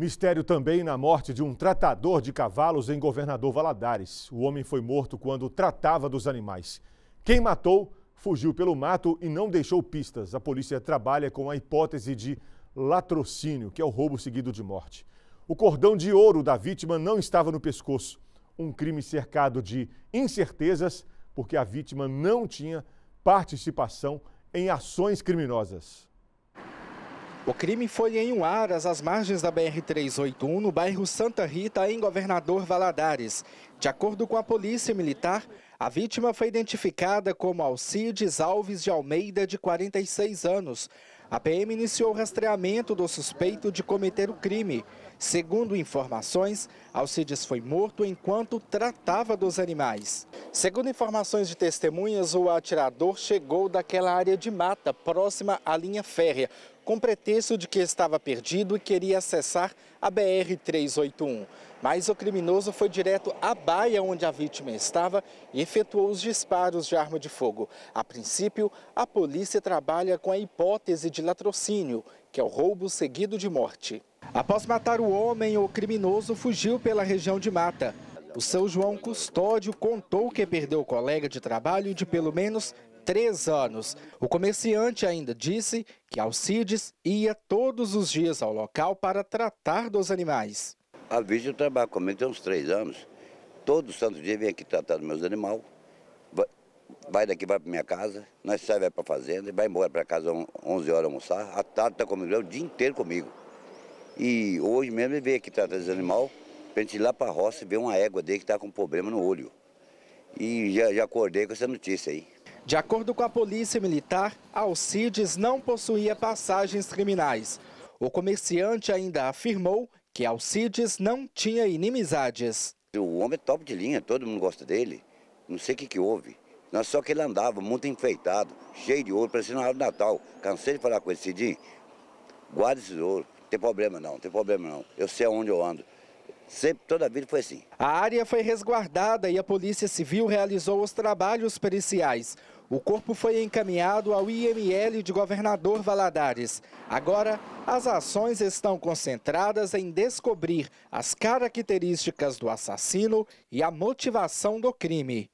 Mistério também na morte de um tratador de cavalos em Governador Valadares. O homem foi morto quando tratava dos animais. Quem matou fugiu pelo mato e não deixou pistas. A polícia trabalha com a hipótese de latrocínio, que é o roubo seguido de morte. O cordão de ouro da vítima não estava no pescoço. Um crime cercado de incertezas, porque a vítima não tinha participação em ações criminosas. O crime foi em Uaras, às margens da BR-381, no bairro Santa Rita, em Governador Valadares. De acordo com a Polícia Militar, a vítima foi identificada como Alcides Alves de Almeida, de 46 anos. A PM iniciou o rastreamento do suspeito de cometer o crime. Segundo informações, Alcides foi morto enquanto tratava dos animais. Segundo informações de testemunhas, o atirador chegou daquela área de mata, próxima à linha férrea com pretexto de que estava perdido e queria acessar a BR-381. Mas o criminoso foi direto à baia onde a vítima estava e efetuou os disparos de arma de fogo. A princípio, a polícia trabalha com a hipótese de latrocínio, que é o roubo seguido de morte. Após matar o homem, o criminoso fugiu pela região de mata. O seu João Custódio contou que perdeu o colega de trabalho de pelo menos três anos. O comerciante ainda disse que Alcides ia todos os dias ao local para tratar dos animais. A Vídeo eu trabalho comigo há uns três anos. Todo santo dia vem aqui tratar dos meus animais. Vai daqui, vai para minha casa, nós sai, vai para a fazenda, vai embora para casa 11 horas almoçar. A tarde está comigo, é o dia inteiro comigo. E hoje mesmo ele veio aqui tratar dos animais, para a gente ir lá para a roça e ver uma égua dele que está com problema no olho. E já, já acordei com essa notícia aí. De acordo com a Polícia Militar, Alcides não possuía passagens criminais. O comerciante ainda afirmou que Alcides não tinha inimizades. O homem é top de linha, todo mundo gosta dele. Não sei o que, que houve. Não só que ele andava muito enfeitado, cheio de ouro, parecia na hora do Natal. Cansei de falar com ele, Cidinho, guarda esses ouro. Não tem problema não, não tem problema não. Eu sei aonde eu ando. Sempre, toda a vida foi assim. A área foi resguardada e a Polícia Civil realizou os trabalhos periciais. O corpo foi encaminhado ao IML de Governador Valadares. Agora, as ações estão concentradas em descobrir as características do assassino e a motivação do crime.